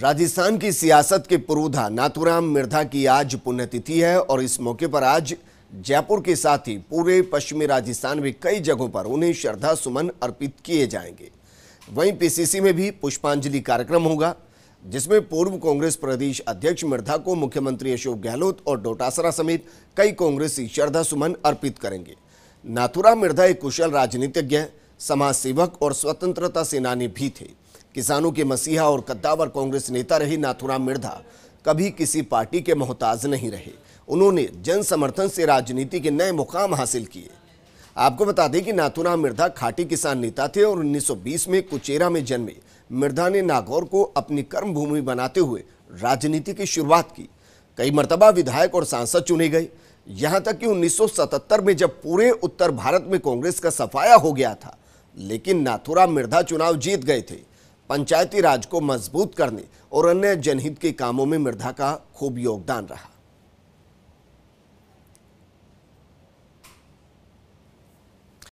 राजस्थान की सियासत के पुरोधा नाथुराम मिर्धा की आज पुण्यतिथि है और इस मौके पर आज जयपुर के साथ ही पूरे पश्चिमी राजस्थान में कई जगहों पर उन्हें श्रद्धा सुमन अर्पित किए जाएंगे वहीं पीसीसी में भी पुष्पांजलि कार्यक्रम होगा जिसमें पूर्व कांग्रेस प्रदेश अध्यक्ष मिर्धा को मुख्यमंत्री अशोक गहलोत और डोटासरा समेत कई कांग्रेसी श्रद्धा सुमन अर्पित करेंगे नाथुराम मिर्धा एक कुशल राजनीतिज्ञ समाज सेवक और स्वतंत्रता सेनानी भी थे किसानों के मसीहा और कद्दावर कांग्रेस नेता रहे नाथुराम मिर्धा कभी किसी पार्टी के मोहताज नहीं रहे उन्होंने जन समर्थन से राजनीति के नए मुकाम हासिल किए आपको बता दें कि नाथुराम मिर्धा खाटी किसान नेता थे और 1920 में कुचेरा में जन्मे मिर्धा ने नागौर को अपनी कर्म भूमि बनाते हुए राजनीति की शुरुआत की कई मरतबा विधायक और सांसद चुने गए यहाँ तक कि 1977 में जब पूरे उत्तर भारत में कांग्रेस का सफाया हो गया था लेकिन नाथुराम मिर्धा चुनाव जीत गए थे पंचायती राज को मजबूत करने और अन्य जनहित के कामों में मृधा का खूब योगदान रहा